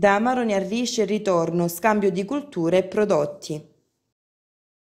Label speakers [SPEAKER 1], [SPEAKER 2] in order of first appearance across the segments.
[SPEAKER 1] Da ne arricce il ritorno, scambio di culture e prodotti.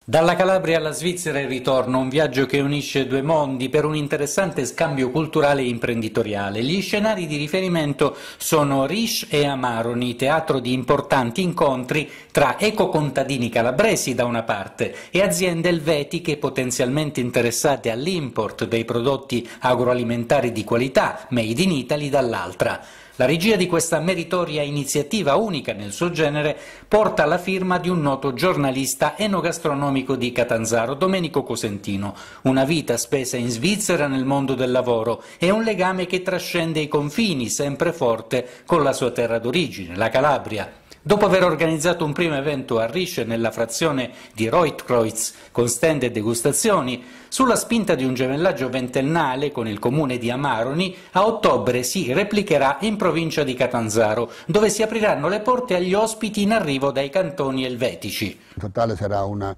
[SPEAKER 1] Dalla Calabria alla Svizzera il ritorno, un viaggio che unisce due mondi per un interessante scambio culturale e imprenditoriale. Gli scenari di riferimento sono Rish e Amaroni, teatro di importanti incontri tra ecocontadini calabresi da una parte e aziende elvetiche potenzialmente interessate all'import dei prodotti agroalimentari di qualità, made in Italy dall'altra. La regia di questa meritoria iniziativa unica nel suo genere porta la firma di un noto giornalista enogastronomico di Catanzaro, Domenico Cosentino, una vita spesa in Svizzera nel mondo del lavoro e un legame che trascende i confini, sempre forte, con la sua terra d'origine, la Calabria. Dopo aver organizzato un primo evento a Rice nella frazione di Reutkreuz con stand e degustazioni, sulla spinta di un gemellaggio ventennale con il comune di Amaroni, a ottobre si replicherà in provincia di Catanzaro, dove si apriranno le porte agli ospiti in arrivo dai cantoni elvetici.
[SPEAKER 2] In totale sarà una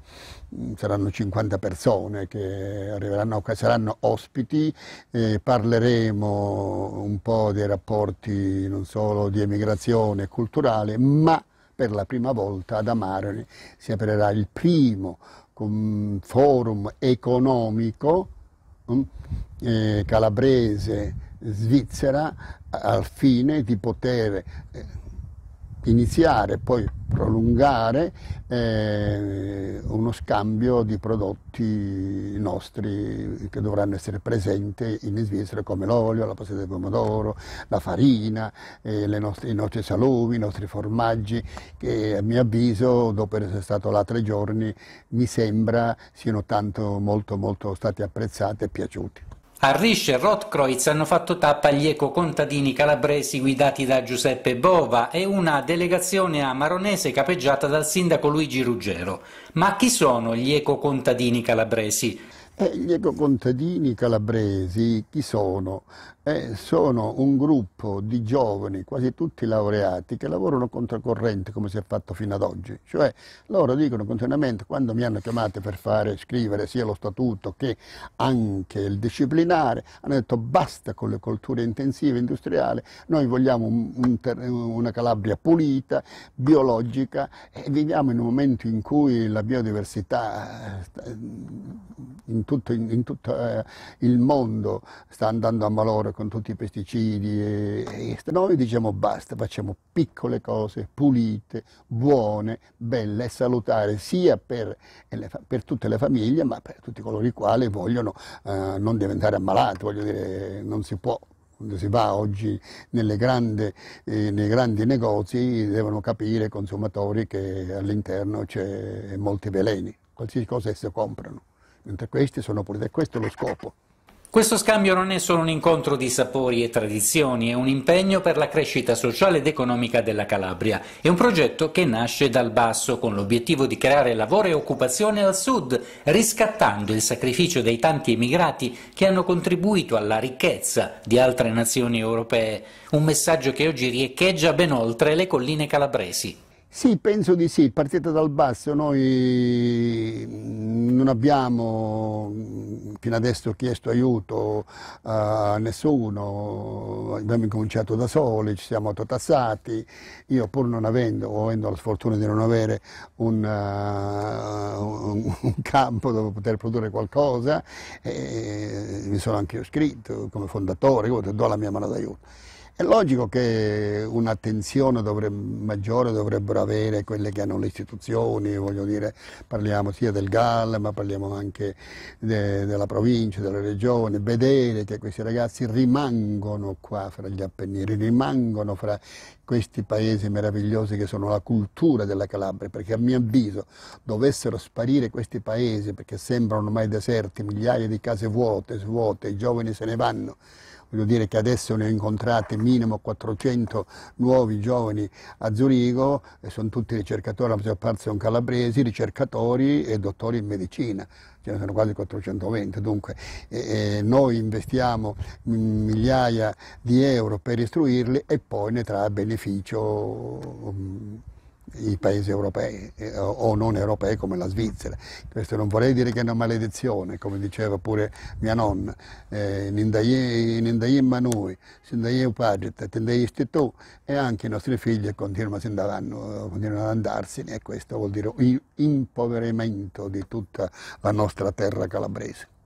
[SPEAKER 2] Mm, saranno 50 persone che arriveranno, saranno ospiti, eh, parleremo un po' dei rapporti non solo di emigrazione culturale, ma per la prima volta ad Amarone si aprirà il primo forum economico mm, eh, calabrese-svizzera al fine di poter eh, iniziare e poi prolungare eh, uno scambio di prodotti nostri che dovranno essere presenti in Svizzera come l'olio, la pasta di pomodoro, la farina, eh, nostre, i nostri salumi, i nostri formaggi che a mio avviso dopo essere stato là tre giorni mi sembra siano tanto molto molto stati apprezzati e piaciuti.
[SPEAKER 1] A Risch e Rotkreuz hanno fatto tappa gli ecocontadini calabresi guidati da Giuseppe Bova e una delegazione a Maronese capeggiata dal sindaco Luigi Ruggero. Ma chi sono gli ecocontadini calabresi?
[SPEAKER 2] Eh, gli ecocontadini calabresi chi sono? eh, sono un gruppo di giovani, quasi tutti laureati, che lavorano controcorrente come si è fatto fino ad oggi. Cioè loro dicono continuamente, quando mi hanno chiamato per fare, scrivere sia lo statuto che anche il disciplinare, hanno detto basta con le colture intensive industriali, noi vogliamo un, un, una Calabria pulita, biologica e viviamo in un momento in cui la biodiversità eh, in tutto, in, in tutto eh, il mondo sta andando a malore natura con tutti i pesticidi. E, e noi diciamo basta, facciamo piccole cose pulite, buone, belle e salutari sia per, eh, per, tutte le famiglie ma per tutti coloro i quali vogliono eh, non diventare ammalati, voglio dire non si può quando si va oggi grandi, eh, nei grandi negozi devono capire i consumatori che all'interno c'è molti veleni, qualsiasi cosa essi comprano, mentre questi sono puliti, questo è lo scopo.
[SPEAKER 1] Questo scambio non è solo un incontro di sapori e tradizioni, è un impegno per la crescita sociale ed economica della Calabria. È un progetto che nasce dal basso con l'obiettivo di creare lavoro e occupazione al sud, riscattando il sacrificio dei tanti emigrati che hanno contribuito alla ricchezza di altre nazioni europee. Un messaggio che oggi riecheggia ben oltre le colline calabresi.
[SPEAKER 2] Sì, penso di sì, partita dal basso, noi non abbiamo mm, fino adesso chiesto aiuto a nessuno, abbiamo incominciato da soli, ci siamo autotassati, io pur non avendo, o avendo la sfortuna di non avere un, eh, un campo dove poter produrre qualcosa, eh, mi sono anche io iscritto come fondatore, do la mia mano d'aiuto. È logico che un'attenzione dovrebbe, maggiore dovrebbero avere quelle che hanno le istituzioni, voglio dire, parliamo sia del GAL ma parliamo anche de, della provincia, della regione, vedere che questi ragazzi rimangono qua fra gli Appennini, rimangono fra questi paesi meravigliosi che sono la cultura della Calabria, perché a mio avviso dovessero sparire questi paesi perché sembrano ormai deserti, migliaia di case vuote, svuote, i giovani se ne vanno, voglio dire che adesso ne ho incontrate minimo 400 nuovi giovani a Zurigo, e sono tutti ricercatori, la maggior parte sono calabresi, ricercatori e dottori in medicina ce ne sono quasi 420, dunque e, e noi investiamo migliaia di euro per istruirli e poi ne trae beneficio i paesi europei eh, o non europei come la Svizzera. Questo non vorrei dire che è una maledizione, come diceva pure mia nonna, eh, Nindayim Manui, Sindayim Paget, Tindayim Stitu e anche i nostri figli continuano, continuano ad andarsene e questo vuol dire impoverimento di tutta la nostra terra calabrese.